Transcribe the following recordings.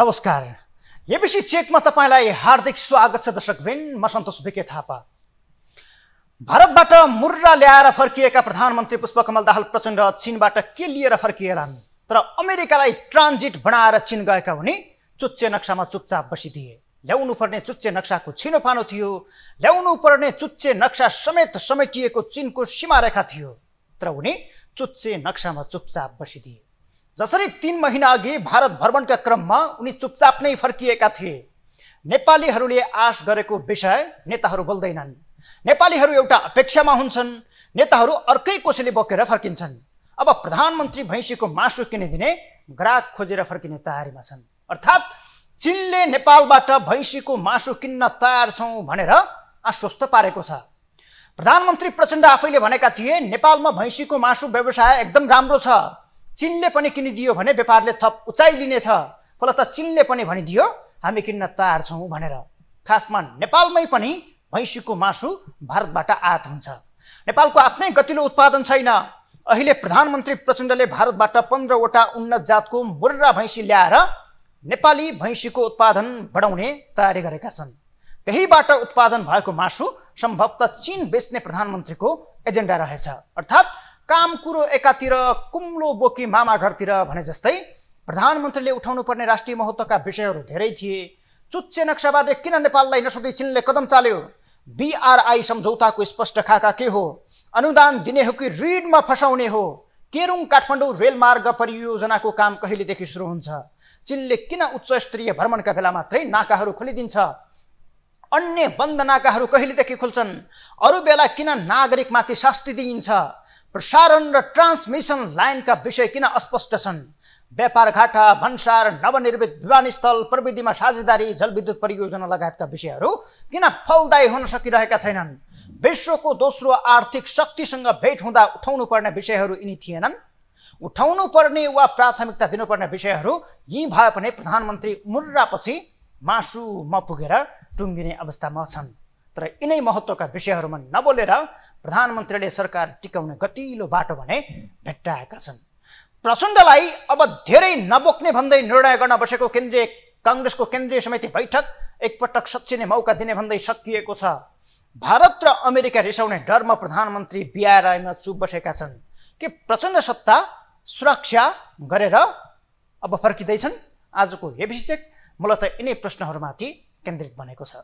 नमस्कार एबिसी चेकमा तपाईँलाई हार्दिक स्वागत छ दर्शक बिन म सन्तोष विके थापा भारतबाट मुर्रा ल्याएर फर्किएका प्रधानमन्त्री पुष्पकमल दाहाल प्रचण्ड चिनबाट के लिएर फर्किएलान् तर अमेरिकालाई ट्रान्जिट बनाएर चिन गएका भने चुच्चे नक्सामा चुपचाप बसिदिए ल्याउनु पर्ने चुच्चे नक्साको छिनोफानो थियो ल्याउनु पर्ने चुच्चे नक्सा समेत समेटिएको चिनको सीमा रेखा थियो तर उनी चुच्चे नक्सामा चुपचाप बसिदिए जसरी तिन महिना अघि भारत भ्रमणका क्रममा उनी चुपचाप नै फर्किएका थिए नेपालीहरूले आश गरेको विषय नेताहरू बोल्दैनन् नेपालीहरू एउटा अपेक्षामा हुन्छन् नेताहरू अर्कै कोसेले बोकेर फर्किन्छन् अब प्रधानमन्त्री भैँसीको मासु किनिदिने ग्राहक खोजेर फर्किने तयारीमा छन् अर्थात् चिनले नेपालबाट भैँसीको मासु किन्न तयार छौँ भनेर आश्वस्त पारेको छ प्रधानमन्त्री प्रचण्ड आफैले भनेका थिए नेपालमा भैँसीको मासु व्यवसाय एकदम राम्रो छ चिनले पनि किनिदियो भने व्यापारले थप उचाइ लिनेछ फलत चिनले पनि भनिदियो हामी किन्न तयार छौँ भनेर खासमा नेपालमै पनि भैँसीको मासु भारतबाट आयात हुन्छ नेपालको आफ्नै गतिलो उत्पादन छैन अहिले प्रधानमन्त्री प्रचण्डले भारतबाट पन्ध्रवटा उन्नत जातको मुर्रा भैँसी ल्याएर नेपाली भैँसीको उत्पादन बढाउने तयारी गरेका छन् त्यहीबाट उत्पादन भएको मासु सम्भवत चिन बेच्ने प्रधानमन्त्रीको एजेन्डा रहेछ अर्थात् काम कुरो एकातिर कुम्लो बोकी मामा घरतिर भने जस्तै प्रधानमन्त्रीले उठाउनु पर्ने राष्ट्रिय महत्त्वका विषयहरू धेरै थिए चुच्चे नक्साबारले किन नेपाललाई नसोधी चिनले कदम चाल्यो बिआरआई सम्झौताको स्पष्ट खाका के हो अनुदान दिने हो कि ऋणमा फसाउने हो केरुङ काठमाडौँ रेलमार्ग परियोजनाको काम कहिलेदेखि सुरु हुन्छ चिनले किन उच्च स्तरीय भ्रमणका बेला मात्रै नाकाहरू खोलिदिन्छ अन्य बन्द नाकाहरू कहिलेदेखि खुल्छन् अरू बेला किन नागरिकमाथि शास्ति दिइन्छ प्रसारण र ट्रान्समिसन लाइनका विषय किन अस्पष्ट छन् व्यापार घाटा भन्सार नवनिर्मित विमानस्थल प्रविधिमा साझेदारी जलविद्युत परियोजना लगायतका विषयहरू किन फलदायी हुन सकिरहेका छैनन् विश्वको दोस्रो आर्थिक शक्तिसँग भेट हुँदा उठाउनु पर्ने विषयहरू यिनी थिएनन् उठाउनु पर्ने वा प्राथमिकता दिनुपर्ने विषयहरू यी भए पनि प्रधानमन्त्री मुर्रापछि मासुमा पुगेर टुङ्गिने अवस्थामा छन् तर यिनै महत्त्वका विषयहरूमा नबोलेर प्रधानमन्त्रीले सरकार टिकाउने गतिलो बाटो भने भेट्टाएका छन् प्रचण्डलाई अब धेरै नबोक्ने भन्दै निर्णय गर्न बसेको केन्द्रीय काङ्ग्रेसको केन्द्रीय समिति बैठक एकपटक सचिने मौका दिने भन्दै सकिएको छ भारत र अमेरिका रिसाउने डरमा प्रधानमन्त्री बिआरआईमा चुप बसेका छन् के प्रचण्ड सत्ता सुरक्षा गरेर अब फर्किँदैछन् आजको यो विषय मूलत यिनै प्रश्नहरूमाथि केन्द्रित बनेको छ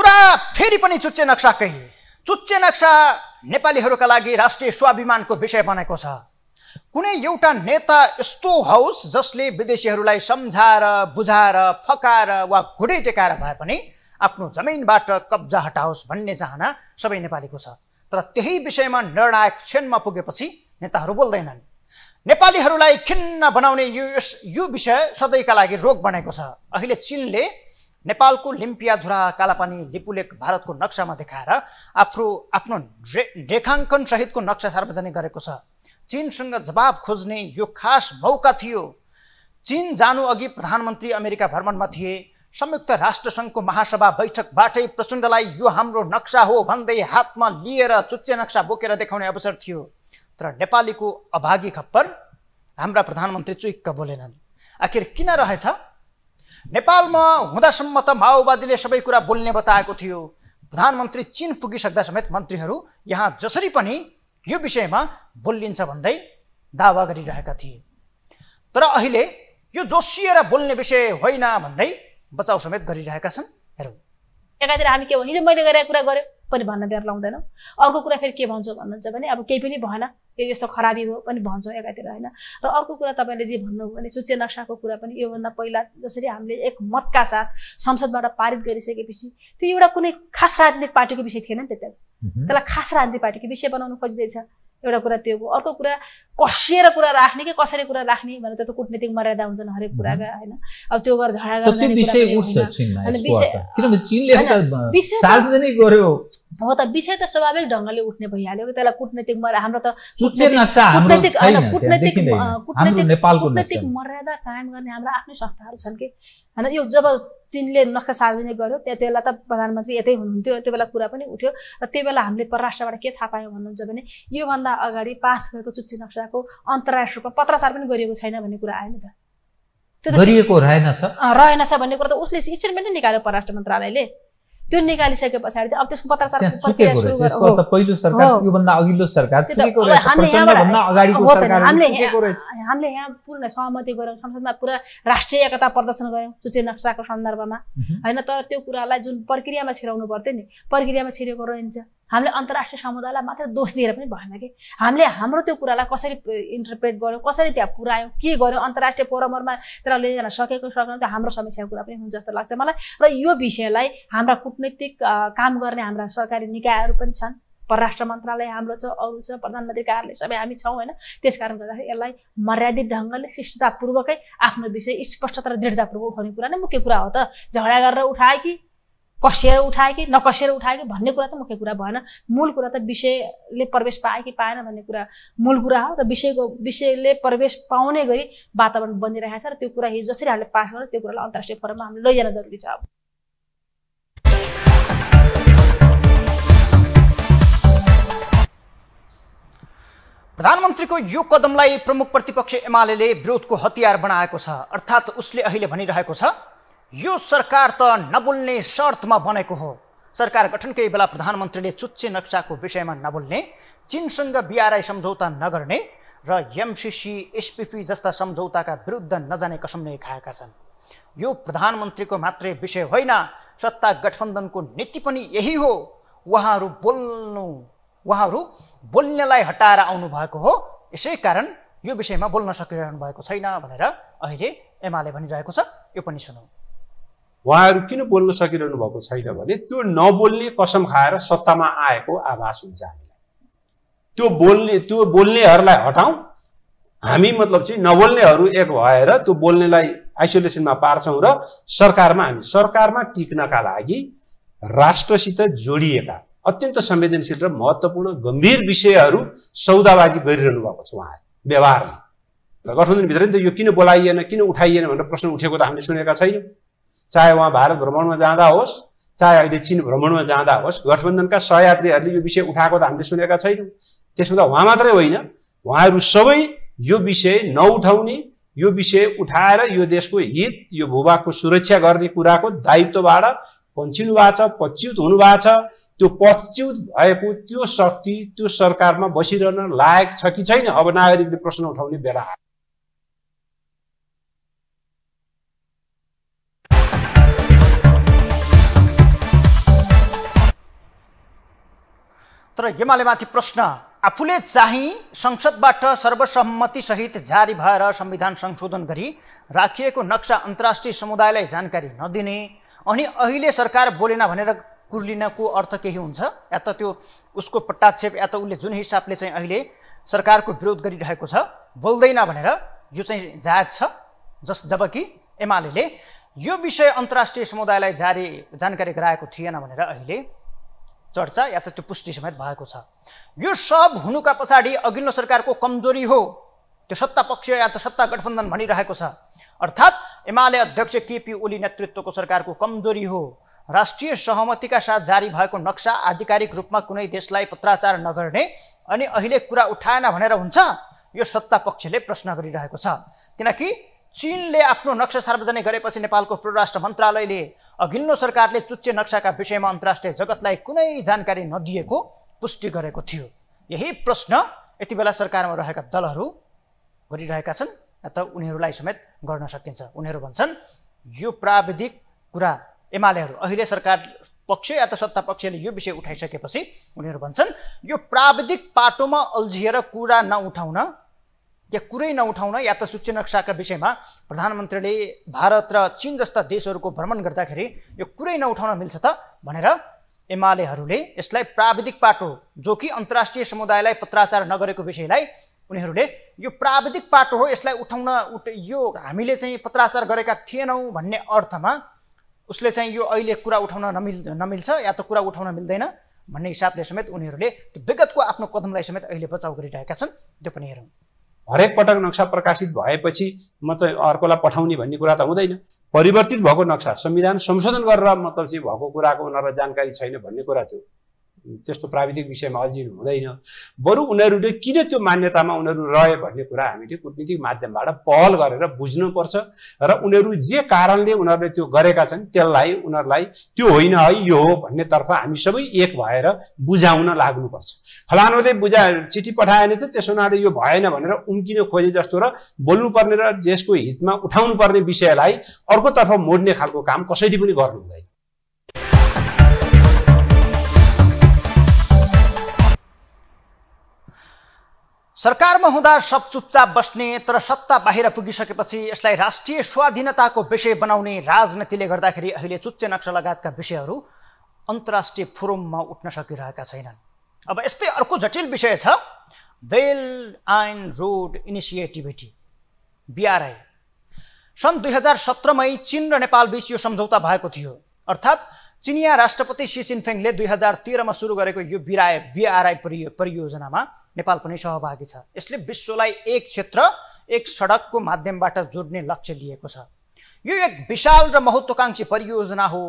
पुरा फेरि पनि चुच्चे नक्साकै चुच्चे नक्सा नेपालीहरूका लागि राष्ट्रिय स्वाभिमानको विषय बनेको छ कुनै एउटा नेता यस्तो होस् जसले विदेशीहरूलाई सम्झाएर बुझाएर फकाएर वा घुडै टेकाएर भए पनि आफ्नो जमिनबाट कब्जा हटाओस् भन्ने चाहना सबै नेपालीको छ तर त्यही विषयमा निर्णायक क्षणमा पुगेपछि नेताहरू बोल्दैनन् नेपालीहरूलाई खिन्न बनाउने यो यो विषय सधैँका लागि रोग बनेको छ अहिले चिनले नेपालको लिम्पियाधुरा कालापानी लिपुलेक भारतको नक्सामा देखाएर आफ्नो आफ्नो रेखाङ्कन सहितको नक्सा सार्वजनिक गरेको छ चिनसँग जवाब खोज्ने यो खास मौका थियो चिन जानु अघि प्रधानमन्त्री अमेरिका भ्रमणमा थिए संयुक्त राष्ट्रसङ्घको महासभा बैठकबाटै प्रचण्डलाई यो हाम्रो नक्सा हो भन्दै हातमा लिएर चुच्चे नक्सा बोकेर देखाउने अवसर थियो तर नेपालीको अभागी खप्पर हाम्रा प्रधानमन्त्री चुइक्क बोलेनन् आखिर किन रहेछ नेपालमा हुँदासम्म त माओवादीले सबै कुरा बोल्ने बताएको थियो प्रधानमन्त्री चिन पुगिसक्दा समेत मन्त्रीहरू यहाँ जसरी पनि यो विषयमा बोलिन्छ भन्दै दावा गरिरहेका थिए तर अहिले यो जोसिएर बोल्ने विषय होइन भन्दै बचाउ समेत गरिरहेका छन् हेरौँ एकातिर हामी के भन्छ मैले गरेर कुरा गरेँ पनि भन्न बेर लाउँदैनौँ अर्को कुरा फेरि के भन्छौँ भन्नुहुन्छ भने अब केही पनि भएन यो यस्तो खराबी हो पनि भन्छौँ एकातिर होइन र अर्को कुरा तपाईँले जे भन्नुभयो भने चुच्चे नक्साको कुरा पनि योभन्दा पहिला जसरी हामीले एक मतका साथ संसदबाट पारित गरिसकेपछि त्यो एउटा कुनै खास राजनीतिक पार्टीको विषय थिएन नि त त्यसलाई त्यसलाई खास राजनीतिक पार्टीको विषय बनाउनु खोजिँदैछ एउटा कुरा त्यो अर्को कुरा कसिएर कुरा राख्ने कि कसरी कुरा राख्ने भनेर त्यो त कुटनीतिक मर्यादा हुन्छन् हरेक कुराका होइन अब त्यो गरेर झगडा गर्नु सार्वजनिक गर्यो हो त विषय त स्वाभाविक ढङ्गले उठ्ने भइहाल्यो कि त्यसलाई कुटनीतिक हाम्रो त कुटनीतिक कुटनीतिक मर्यादा कायम गर्ने हाम्रो आफ्नै संस्थाहरू छन् कि होइन यो जब चिनले नक्सा सार्वजनिक गर्यो त्यहाँ त्यो बेला त प्रधानमन्त्री यतै हुनुहुन्थ्यो त्यो बेला कुरा पनि उठ्यो र त्यो बेला हामीले परराष्ट्रबाट के थाहा पायौँ भन्नुहुन्छ भने योभन्दा अगाडि पास भएको चुच्ची नक्साको अन्तर्राष्ट्रिय रूपमा पत्राचार पनि गरिएको छैन भन्ने कुरा आयो नि त त्यो त रहेनछ रहेनछ भन्ने कुरा त उसले नै निकाल्यो परराष्ट्र मन्त्रालयले त्यो निकालिसके पछाडि अब त्यसको पत्रचार पहिलो सरकार योभन्दा अघिल्लो सरकार हामीले यहाँ पूर्ण सहमति गऱ्यौँ संसदमा पुरा राष्ट्रिय एकता प्रदर्शन गऱ्यौँ सूची नक्साको सन्दर्भमा होइन तर त्यो कुरालाई जुन प्रक्रियामा छिराउनु पर्थ्यो नि प्रक्रियामा छिरेको रहन्छ हामीले अन्तर्राष्ट्रिय समुदायलाई मात्र दोष दिएर पनि भएन कि हामीले हाम्रो त्यो कुरालाई कसरी इन्टरप्रेट गऱ्यौँ कसरी त्यहाँ पुऱ्यायौँ के गर्यौँ अन्तर्राष्ट्रिय फोरमहरूमा त्यसलाई लैजान सकेको सकेन त हाम्रो समस्याको कुरा पनि हुन्छ जस्तो लाग्छ मलाई र यो विषयलाई हाम्रा कुटनीतिक काम गर्ने हाम्रा सरकारी निकायहरू पनि छन् परराष्ट्र मन्त्रालय हाम्रो छ अरू छ प्रधानमन्त्री कार्यालय सबै हामी छौँ होइन त्यस कारण गर्दाखेरि यसलाई मर्यादित ढङ्गले शिष्टतापूर्वकै आफ्नो विषय स्पष्टता र दृढतापूर्वक उठाउने कुरा नै मुख्य कुरा हो त झगडा गरेर उठाए कि कसिएर उठाए कि नकसिएर उठाए कि भन्ने कुरा त मुख्य कुरा भएन मूल कुरा त विषयले प्रवेश पाए कि पाएन भन्ने कुरा मूल कुरा हो र विषयको विषयले प्रवेश पाउने गरी वातावरण बनिरहेको छ र त्यो कुरा हिजो जसरी हामीले पास गर्यो त्यो कुरालाई अन्तर्राष्ट्रिय फोरममा हामीले लैजान जरुरी छ अब प्रधानमन्त्रीको यो कदमलाई प्रमुख प्रतिपक्ष एमाले विरोधको हतियार बनाएको छ अर्थात् उसले अहिले भनिरहेको छ यो सरकार त नबोल्ने शर्तमा बनेको हो सरकार गठनकै बेला प्रधानमन्त्रीले चुच्चे नक्साको विषयमा नबोल्ने चिनसँग बिआरआई सम्झौता नगर्ने र एमसिसी एसपिपी जस्ता सम्झौताका विरुद्ध नजाने कसम नै खाएका छन् यो प्रधानमन्त्रीको मात्रै विषय होइन सत्ता गठबन्धनको नीति पनि यही हो उहाँहरू बोल्नु उहाँहरू बोल्नेलाई हटाएर आउनुभएको हो यसै कारण यो विषयमा बोल्न सकिरहनु भएको छैन भनेर अहिले एमाले भनिरहेको छ यो पनि सुनौँ उहाँहरू किन बोल्न सकिरहनु भएको छैन भने त्यो नबोल्ने कसम खाएर सत्तामा आएको आभास हुन्छ हामीलाई त्यो बोल्ने त्यो बोल्नेहरूलाई हटाउँ हामी मतलब चाहिँ नबोल्नेहरू एक भएर त्यो बोल्नेलाई आइसोलेसनमा पार्छौँ र सरकारमा हामी सरकारमा टिक्नका लागि राष्ट्रसित जोडिएका अत्यन्त संवेदनशील र महत्त्वपूर्ण गम्भीर विषयहरू सौदाबाजी गरिरहनु भएको छ उहाँ व्यवहारमा र गठबन्धनभित्र नि त यो किन बोलाइएन किन उठाइएन भनेर प्रश्न उठेको त हामीले सुनेका छैनौँ चाहे उहाँ भारत भ्रमणमा जाँदा होस् चाहे अहिले चिन भ्रमणमा जाँदा होस् गठबन्धनका सहयात्रीहरूले यो विषय उठाएको त हामीले सुनेका छैनौँ त्यसो हुँदा उहाँ मात्रै होइन उहाँहरू सबै यो विषय नउठाउने यो विषय उठाएर यो देशको हित यो भूभागको सुरक्षा गर्ने कुराको दायित्वबाट पन्चिनु भएको छ पच्युत हुनुभएको छ त्यो पच्युत भएको त्यो शक्ति त्यो सरकारमा बसिरहन लायक छ कि छैन अब नागरिकले प्रश्न उठाउने बेला आयो तर माथि प्रश्न आफूले चाहिँ संसदबाट सर्वसम्मतिसहित जारी भएर संविधान संशोधन गरी राखिएको नक्सा अन्तर्राष्ट्रिय समुदायलाई जानकारी नदिने अनि अहिले सरकार बोलेन भनेर कुर्लिनको अर्थ केही हुन्छ या त त्यो उसको पट्टाक्षेप या त उसले जुन हिसाबले चाहिँ अहिले सरकारको विरोध गरिरहेको छ बोल्दैन भनेर यो चाहिँ जायज छ जस जबकि एमाले यो विषय अन्तर्राष्ट्रिय समुदायलाई जारी जानकारी गराएको थिएन भनेर अहिले चर्चा या त त्यो पुष्टि समेत भएको छ यो सब हुनुका पछाडि अघिल्लो सरकारको कमजोरी हो त्यो सत्ता पक्ष या त सत्ता गठबन्धन भनिरहेको छ अर्थात् एमाले अध्यक्ष केपी ओली नेतृत्वको सरकारको कमजोरी हो राष्ट्रिय सहमतिका साथ जारी भएको नक्सा आधिकारिक रूपमा कुनै देशलाई पत्राचार नगर्ने अनि अहिले कुरा उठाएन भनेर हुन्छ यो सत्ता पक्षले प्रश्न गरिरहेको छ किनकि चिनले आफ्नो नक्सा सार्वजनिक गरेपछि नेपालको परराष्ट्र मन्त्रालयले अघिल्लो सरकारले चुच्चे नक्साका विषयमा अन्तर्राष्ट्रिय जगतलाई कुनै जानकारी नदिएको पुष्टि गरेको थियो यही प्रश्न यति बेला सरकारमा रहेका दलहरू गरिरहेका छन् त उनीहरूलाई समेत गर्न सकिन्छ उनीहरू भन्छन् यो प्राविधिक कुरा एमालेहरू अहिले सरकार पक्ष या त सत्ता पक्षले यो विषय उठाइसकेपछि उनीहरू भन्छन् यो प्राविधिक पाटोमा अल्झिएर कुरा नउठाउन या कुरै नउठाउन या त सूच्य नक्साका विषयमा प्रधानमन्त्रीले भारत र चिन जस्ता देशहरूको भ्रमण गर्दाखेरि यो कुरै नउठाउन मिल्छ त भनेर एमालेहरूले यसलाई प्राविधिक पाटो जो कि अन्तर्राष्ट्रिय समुदायलाई पत्राचार नगरेको विषयलाई उनीहरूले यो प्राविधिक पाटो हो यसलाई उठाउन उठ यो हामीले चाहिँ पत्राचार गरेका थिएनौँ भन्ने अर्थमा उसले चाहिँ यो अहिले कुरा उठाउन नमिल नमिल्छ या त कुरा उठाउन मिल्दैन भन्ने हिसाबले समेत उनीहरूले त्यो विगतको आफ्नो कदमलाई समेत अहिले बचाउ गरिरहेका छन् त्यो पनि हेरौँ हरेक पटक नक्सा प्रकाशित भएपछि म त अर्कोलाई पठाउने भन्ने कुरा त हुँदैन परिवर्तित भएको नक्सा संविधान संशोधन गरेर मतलब चाहिँ भएको कुराको उनीहरूलाई जानकारी छैन भन्ने कुरा थियो त्यस्तो प्राविधिक विषयमा अल्झिनु हुँदैन बरु उनीहरूले किन त्यो मान्यतामा उनीहरू रहे भन्ने कुरा हामीले कुटनीतिक माध्यमबाट पहल गरेर बुझ्नुपर्छ र उनीहरू जे कारणले उनीहरूले त्यो गरेका छन् त्यसलाई उनीहरूलाई त्यो होइन है यो हो भन्नेतर्फ हामी सबै एक भएर बुझाउन लाग्नुपर्छ फलानुले बुझा चिठी पठाएन चाहिँ त्यस हुनाले यो भएन भनेर उम्किन खोजे जस्तो र बोल्नुपर्ने र देशको हितमा उठाउनुपर्ने विषयलाई अर्कोतर्फ मोड्ने खालको काम कसैले पनि गर्नु हुँदैन सरकारमा हुँदा सब चुपचाप बस्ने तर सत्ता बाहिर पुगिसकेपछि यसलाई राष्ट्रिय स्वाधीनताको विषय बनाउने राजनीतिले गर्दाखेरि अहिले चुच्चे नक्सा लगायतका विषयहरू अन्तर्राष्ट्रिय फोरममा उठ्न सकिरहेका छैनन् अब यस्तै अर्को जटिल विषय छ वेल एन्ड रोड इनिसिएटिभिटी बिआरआई सन् दुई हजार सत्रमै चिन र नेपाल बिच यो सम्झौता भएको थियो अर्थात् चिनिया राष्ट्रपति सी चिनफेङले दुई हजार तेह्रमा सुरु गरेको यो बिराए बिआरआई परियोजनामा नेपाल पनि सहभागी छ यसले विश्वलाई एक क्षेत्र एक सडकको माध्यमबाट जोड्ने लक्ष्य लिएको छ यो एक विशाल र महत्त्वकाङ्क्षी परियोजना हो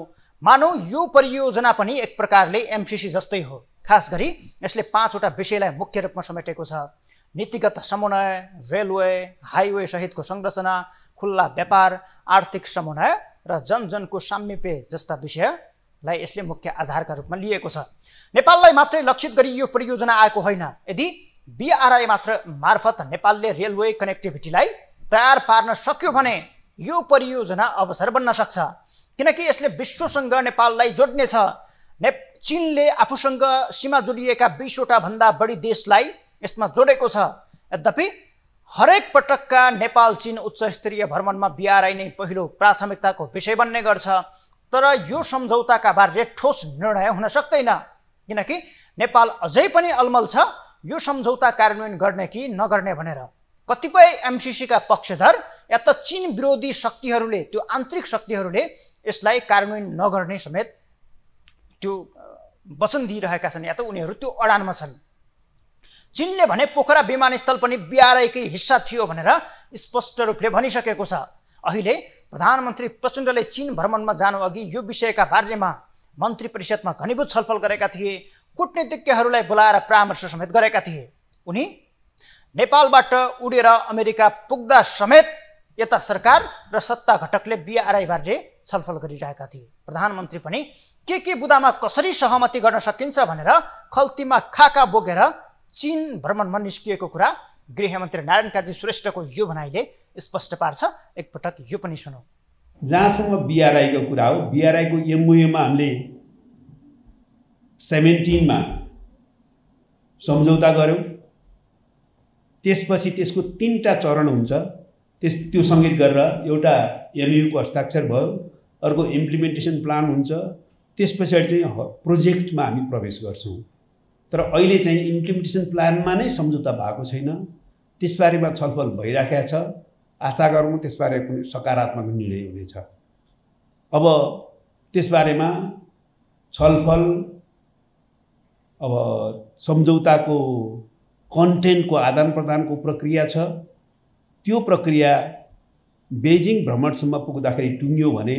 मानौ यो परियोजना पनि एक प्रकारले एमसिसी जस्तै हो खास गरी यसले पाँचवटा विषयलाई मुख्य रूपमा समेटेको छ नीतिगत समन्वय रेलवे हाइवे सहितको संरचना खुल्ला व्यापार आर्थिक समन्वय र जनजनको साम्यपेय जस्ता विषय लाई यसले मुख्य आधारका रूपमा लिएको छ नेपाललाई मात्रै लक्षित गरी यो परियोजना आएको होइन यदि बिआरआई मात्र मार्फत नेपालले रेलवे कनेक्टिभिटीलाई तयार पार्न सक्यो भने यो परियोजना अवसर बन्न सक्छ किनकि यसले विश्वसँग नेपाललाई जोड्नेछ ने चिनले आफूसँग सीमा जोडिएका बिसवटा भन्दा बढी देशलाई यसमा जोडेको छ यद्यपि हरेक पटकका नेपाल चिन उच्च स्तरीय भ्रमणमा बिआरआई नै पहिलो प्राथमिकताको विषय बन्ने गर्छ तर यो सम्झौताका बारे ठोस निर्णय हुन सक्दैन किनकि नेपाल अझै पनि अलमल छ यो सम्झौता कार्यान्वयन गर्ने कि नगर्ने भनेर कतिपय एमसिसीका पक्षधर या त चिन विरोधी शक्तिहरूले त्यो आन्तरिक शक्तिहरूले यसलाई कार्यान्वयन नगर्ने समेत त्यो वचन दिइरहेका छन् या त उनीहरू त्यो अडानमा छन् चिनले भने पोखरा विमानस्थल पनि बिआरआईकै हिस्सा थियो भनेर स्पष्ट रूपले भनिसकेको छ अहिले प्रधानमन्त्री प्रचण्डले चिन भ्रमणमा जानु अघि यो विषयका बारेमा मन्त्री परिषदमा घनीभूत छलफल गरेका थिए कुटनीतिज्ञहरूलाई बोलाएर परामर्श समेत गरेका थिए उनी नेपालबाट उडेर अमेरिका पुग्दा समेत यता सरकार र सत्ता घटकले बिआरआईबारे छलफल गरिरहेका थिए प्रधानमन्त्री पनि के के बुदामा कसरी सहमति गर्न सकिन्छ भनेर खल्तीमा खाका बोकेर चिन भ्रमणमा निस्किएको कुरा गृहमन्त्री नारायण काजी श्रेष्ठको यो भनाइले स्पष्ट पार्छ एकपटक यो पनि सुनौँ जहाँसम्म बिआरआईको कुरा हो बिआरआईको एमओएमा हामीले सेभेन्टिनमा सम्झौता गऱ्यौँ त्यसपछि त्यसको तिनवटा चरण हुन्छ त्यस त्यो सङ्गीत गरेर एउटा एमयुको हस्ताक्षर भयो अर्को इम्प्लिमेन्टेसन प्लान हुन्छ त्यस पछाडि चाहिँ प्रोजेक्टमा हामी प्रवेश गर्छौँ तर अहिले चाहिँ इम्प्लिमेन्टेसन प्लानमा नै सम्झौता भएको छैन त्यसबारेमा छलफल भइराखेको छ आशा गरौँ त्यसबारे कुनै सकारात्मक निर्णय हुनेछ अब त्यसबारेमा छलफल अब सम्झौताको कन्टेन्टको आदान प्रदानको प्रक्रिया छ त्यो प्रक्रिया बेजिङ भ्रमणसम्म पुग्दाखेरि टुङ्ग्यो भने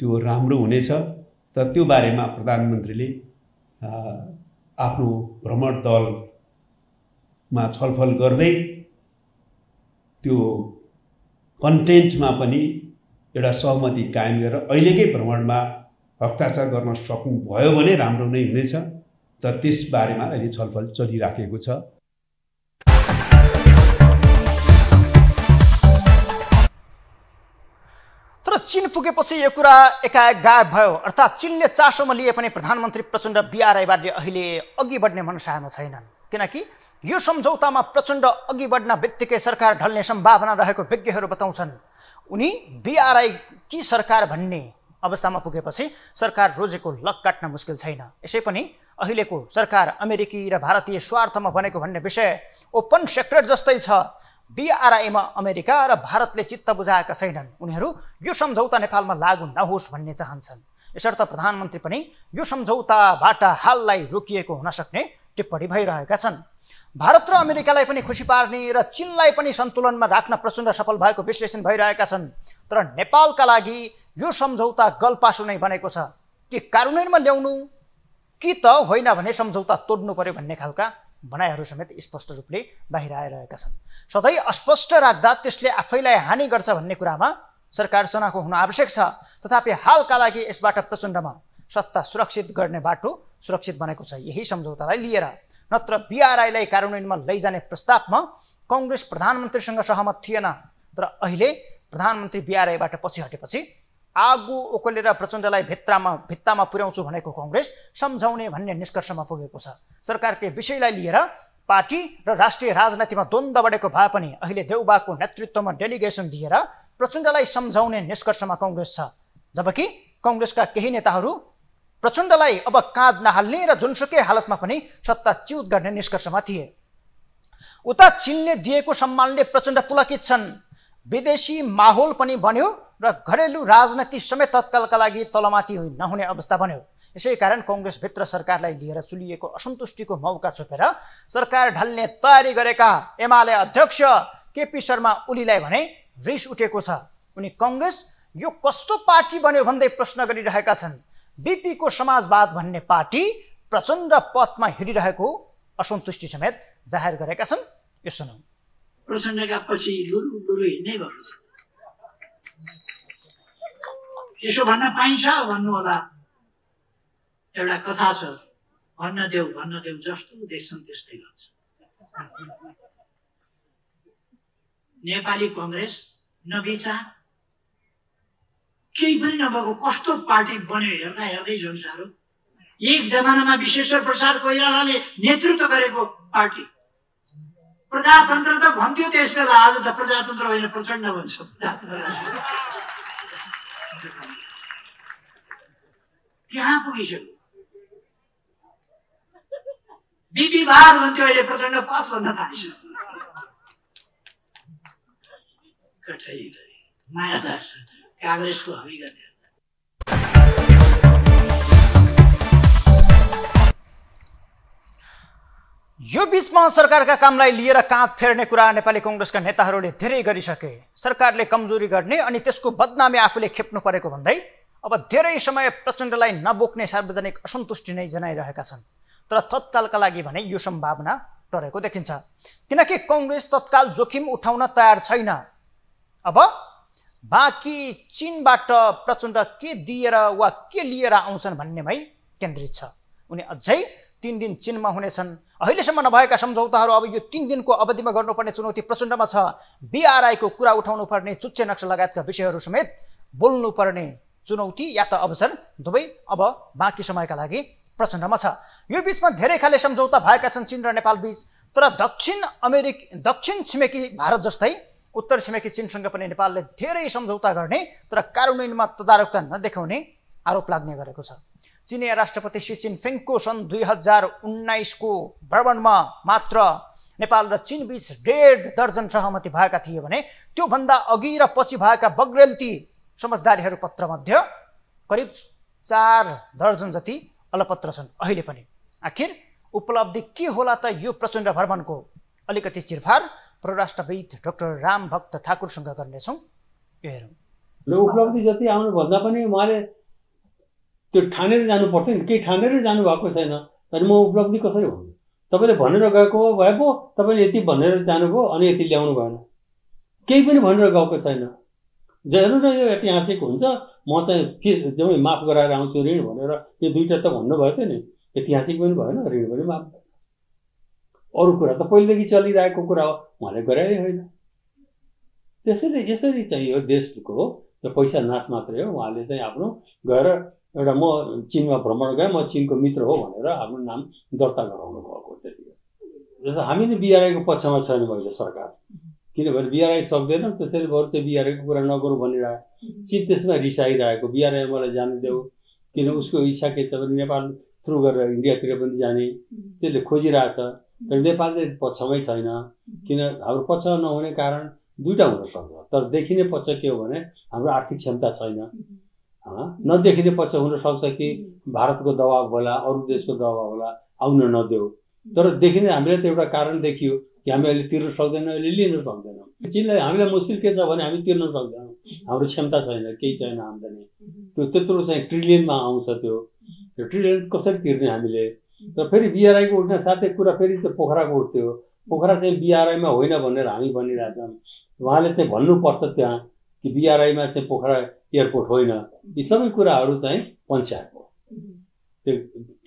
त्यो राम्रो हुनेछ र त्यो बारेमा प्रधानमन्त्रीले आफ्नो भ्रमण दलमा छलफल गर्दै त्यो कन्टेन्टमा पनि एउटा सहमति कायम गरेर अहिलेकै भ्रमणमा हस्ताक्षर गर्न सक्नुभयो भने राम्रो नै हुनेछ तर त्यसबारेमा अहिले छलफल चलिराखेको छ तर चिन पुगेपछि यो कुरा एकाएक गायब भयो अर्थात् चिनले चासोमा लिए पनि प्रधानमन्त्री प्रचण्ड बिआरआईबारले अहिले अघि बढ्ने मनसायमा छैनन् किनकि यो सम्झौतामा प्रचण्ड अघि बढ्न बित्तिकै सरकार ढल्ने सम्भावना रहेको विज्ञहरू बताउँछन् उनी बिआरआई कि सरकार भन्ने अवस्थामा पुगेपछि सरकार रोजेको लक काट्न मुस्किल छैन यसै पनि अहिलेको सरकार अमेरिकी र भारतीय स्वार्थमा बनेको भन्ने विषय ओपन सेक्रेट जस्तै छ बिआरआईमा अमेरिका र भारतले चित्त बुझाएका छैनन् उनीहरू यो सम्झौता नेपालमा लागू नहोस् भन्ने चाहन्छन् यसर्थ प्रधानमन्त्री पनि यो सम्झौताबाट हाललाई रोकिएको हुन सक्ने टिप्पणी भइरहेका छन् भारत र अमेरिकालाई पनि खुसी पार्ने र चिनलाई पनि सन्तुलनमा राख्न प्रचण्ड सफल भएको विश्लेषण भइरहेका छन् तर नेपालका लागि यो सम्झौता गल्पासु नै बनेको छ कि कार्यान्वयनमा ल्याउनु कि त होइन भने सम्झौता तोड्नु पर्यो भन्ने खालका भनाइहरू समेत स्पष्ट रूपले बाहिर आइरहेका छन् सधैँ अस्पष्ट राख्दा त्यसले आफैलाई हानि गर्छ भन्ने कुरामा सरकार चनाखो हुन आवश्यक छ तथापि हालका लागि यसबाट प्रचण्डमा सत्ता सुरक्षित गर्ने बाटो सुरक्षित बनेको छ यही सम्झौतालाई लिएर नत्र बिआरआईलाई कार्यान्वयनमा लैजाने प्रस्तावमा कङ्ग्रेस प्रधानमन्त्रीसँग सहमत थिएन तर अहिले प्रधानमन्त्री बिआरआईबाट पछि हटेपछि आगो ओकलेर प्रचण्डलाई भित्तामा भित्तामा पुर्याउँछु भनेको कङ्ग्रेस सम्झाउने भन्ने निष्कर्षमा पुगेको छ सरकारकै विषयलाई लिएर पार्टी र राष्ट्रिय राजनीतिमा द्वन्द्व बढेको भए पनि अहिले देउबाको नेतृत्वमा डेलिगेसन दिएर प्रचण्डलाई सम्झाउने निष्कर्षमा कङ्ग्रेस छ जबकि कङ्ग्रेसका केही नेताहरू प्रचण्डलाई अब काँध नहाल्ने र जुनसुकै हालतमा पनि सत्ता च्युत गर्ने निष्कर्षमा थिए उता चिनले दिएको सम्मानले प्रचण्ड पुलकित छन् विदेशी माहौल पनि बन्यो र घरेलु राजनीति समेत तत्कालका लागि तलमाथि नहुने अवस्था बन्यो यसै कारण कङ्ग्रेसभित्र सरकारलाई लिएर चुलिएको असन्तुष्टिको मौका छोपेर सरकार ढल्ने तयारी गरेका एमाले अध्यक्ष केपी शर्मा ओलीलाई भने रिस उठेको छ उनी कङ्ग्रेस यो कस्तो पार्टी बन्यो भन्दै प्रश्न गरिरहेका छन् बिपीको समाजवाद भन्ने पार्टी प्रचण्ड पथमा हिँडिरहेको असन्तुष्टि समेत जाहेर गरेका छन् यो सुनौ प्रचण्डका पछि हिँड्नै भएको छ यसो भन्न पाइन्छ भन्नु होला एउटा कथा छ भन्न देऊ भन्न देऊ जस्तो देख्छन् त्यस्तै गर्छ नेपाली कङ्ग्रेस नबिचा केही पनि नभएको कस्तो पार्टी बन्यो हेर्दा हेर्दै झन् एक जमानामा विश्वेश्वर प्रसाद कोइरालाले नेतृत्व गरेको पार्टी प्रजातन्त्र त भन्थ्यो त्यस बेला आज त प्रजातन्त्र होइन प्रचण्ड भन्छ त्यहाँ पुगिसक्यो भार भन्थ्यो अहिले प्रचण्ड पाँच भन्न थालिसक्यो माया काङ्ग्रेसको हामी गर्ने यो बिचमा सरकारका कामलाई लिएर काँध फेर्ने कुरा नेपाली कङ्ग्रेसका नेताहरूले धेरै गरिसके सरकारले कमजोरी गर्ने अनि त्यसको बदनामी आफूले खेप्नु परेको भन्दै अब धेरै समय प्रचण्डलाई नबोक्ने सार्वजनिक असन्तुष्टि नै जनाइरहेका छन् तर तत्कालका लागि भने यो सम्भावना टरेको देखिन्छ किनकि कङ्ग्रेस तत्काल जोखिम उठाउन तयार छैन अब बाँकी चिनबाट प्रचण्ड के दिएर वा के लिएर आउँछन् भन्नेमै केन्द्रित छ उनी अझै तिन दिन चिनमा हुनेछन् अहिलेसम्म नभएका सम्झौताहरू अब यो तिन दिनको अवधिमा गर्नुपर्ने चुनौती प्रचण्डमा छ बिआरआईको कुरा उठाउनु पर्ने चुच्चे नक्सा लगायतका विषयहरू समेत बोल्नुपर्ने चुनौती या त अवसर दुवै अब बाँकी समयका लागि प्रचण्डमा छ यो बिचमा धेरै खाले सम्झौता भएका छन् चिन र नेपाल बिच तर दक्षिण अमेरिक दक्षिण छिमेकी भारत जस्तै उत्तर छिमेकी चिनसँग पनि नेपालले धेरै सम्झौता गर्ने तर कार्यान्वयनमा तदारकता नदेखाउने आरोप लाग्ने गरेको छ चिनिया राष्ट्रपति सी चिनफिङको सन् दुई हजार उन्नाइसको भ्रमणमा मात्र नेपाल र चिनबीच डेढ दर्जन सहमति भएका थिए भने त्योभन्दा अघि र पछि भएका बग्रेलती समझदारीहरू पत्रमध्ये करिब चार दर्जन जति अलपत्र छन् अहिले पनि आखिर उपलब्धि के होला त यो प्रचण्ड भ्रमणको अलिकति चिरफार परराष्ट्रविद डाक्टर राम भक्त ठाकुरसँग गर्नेछौँ यो हेरौँ लो उपलब्धि जति आउनु भन्दा पनि उहाँले त्यो ठानेर जानु पर्थ्यो नि केही ठानेरै जानुभएको छैन अनि म उपलब्धि कसरी हुन्छ तपाईँले भनेर गएको भए पो तपाईँले यति भनेर जानुभयो अनि यति ल्याउनु भएन केही पनि भनेर गएको छैन जरुर यो ऐतिहासिक हुन्छ म चाहिँ फिस जम्मै माफ गराएर आउँछु ऋण भनेर यो दुइटा त भन्नुभएको थियो नि ऐतिहासिक पनि भएन ऋण पनि माफ भयो अरू कुरा त पहिलेदेखि चलिरहेको कुरा हो उहाँले गरे होइन त्यसैले यसरी चाहिँ यो देशको त्यो पैसा नाश मात्रै हो उहाँले चाहिँ आफ्नो गएर एउटा म चिनमा भ्रमण गएँ म चिनको मित्र हो भनेर आफ्नो नाम दर्ता गराउनु भएको त्यति जस्तो हामी नै बिआरआईको पक्षमा छैन मैले सरकार किनभने बिआरआई सक्दैन त्यसैले बरु त्यो बिआरआईको कुरा नगरौँ भनिरहेको चिन त्यसमा रिसाइरहेको बिआरआई मलाई जानु देऊ किन उसको इच्छा के छ भने नेपाल थ्रु गरेर इन्डियातिर पनि जाने त्यसले खोजिरहेछ तर नेपाल चाहिँ पक्षमै छैन किन हाम्रो पक्ष नहुने कारण दुइटा हुनसक्छ तर देखिने पक्ष के हो भने हाम्रो आर्थिक क्षमता छैन नदेखिने पक्ष हुनसक्छ कि भारतको दबाब होला अरू देशको दबाब होला आउन नदेऊ तर देखिने हामीले त एउटा कारण देखियो कि हामी अहिले तिर्न सक्दैनौँ अहिले लिन सक्दैनौँ चिनलाई हामीलाई मुस्किल के छ भने हामी तिर्न सक्दैनौँ हाम्रो क्षमता छैन केही छैन आम्दानी त्यो त्यत्रो चाहिँ ट्रिलियनमा आउँछ त्यो त्यो ट्रिलियन कसरी तिर्ने हामीले र फेरि बिआरआईको उठ्न साथै कुरा फेरि त्यो पोखराको उठ्थ्यो पोखरा चाहिँ बिआरआईमा होइन भनेर हामी भनिरहेछौँ उहाँले चाहिँ भन्नुपर्छ त्यहाँ कि बिआरआईमा चाहिँ पोखरा एयरपोर्ट होइन यी सबै कुराहरू चाहिँ पञ्चायतको त्यो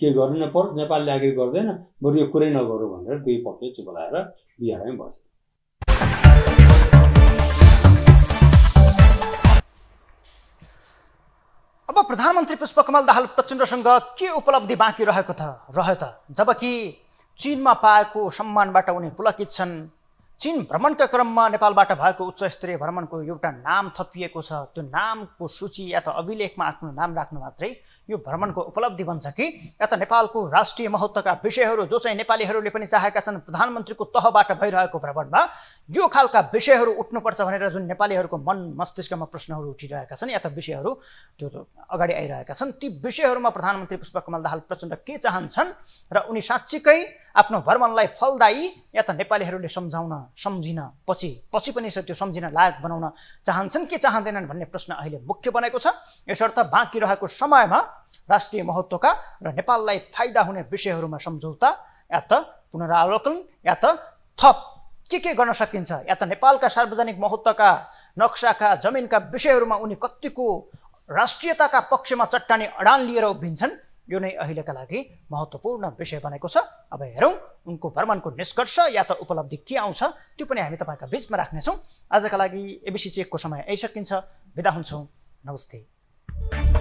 के गर्नु नपरोस् नेपालले आग्रह गर्दैन बरु यो कुरै नगरौँ भनेर दुई पक्ष चुपलाएर बिआरआईमा बस्यो अब प्रधानमन्त्री पुष्पकमल दाहाल प्रचण्डसँग के उपलब्धि बाँकी रहेको त रह्यो त जबकि चिनमा पाएको सम्मानबाट उनी पुलकित छन् चीन भ्रमणका क्रममा नेपालबाट भएको उच्चस्तरीय भ्रमणको एउटा नाम थपिएको छ त्यो नामको सूची या त अभिलेखमा आफ्नो नाम राख्नु मात्रै यो भ्रमणको उपलब्धि बन्छ कि या त नेपालको राष्ट्रिय महत्त्वका विषयहरू जो चाहिँ नेपालीहरूले पनि चाहेका छन् प्रधानमन्त्रीको तहबाट भइरहेको भ्रमणमा यो खालका विषयहरू उठ्नुपर्छ भनेर जुन नेपालीहरूको मन मस्तिष्कमा प्रश्नहरू उठिरहेका छन् या त विषयहरू त्यो अगाडि आइरहेका छन् ती विषयहरूमा प्रधानमन्त्री पुष्पकमल दाहाल प्रचण्ड के चाहन्छन् र उनी साँच्चीकै आफ्नो भ्रमणलाई फलदायी या त नेपालीहरूले सम्झाउन सम्झिन पछि पछि पनि त्यो सम्झिन लायक बनाउन चाहन्छन् कि चाहँदैनन् भन्ने प्रश्न अहिले मुख्य बनेको छ यसर्थ बाँकी रहेको समयमा राष्ट्रिय महत्त्वका र नेपाललाई फाइदा हुने विषयहरूमा सम्झौता या त पुनरावलोकन या त थप के के गर्न सकिन्छ या त नेपालका सार्वजनिक महत्त्वका नक्साका जमिनका विषयहरूमा उनी कत्तिको राष्ट्रियताका पक्षमा चट्टानी अडान लिएर उभिन्छन् यो नै अहिलेका लागि महत्त्वपूर्ण विषय बनेको छ अब हेरौँ उनको भ्रमणको निष्कर्ष या त उपलब्धि के आउँछ त्यो पनि हामी तपाईँका बिचमा राख्नेछौँ आजका लागि एबिसी चेकको समय आइसकिन्छ बिदा हुन्छौँ नमस्ते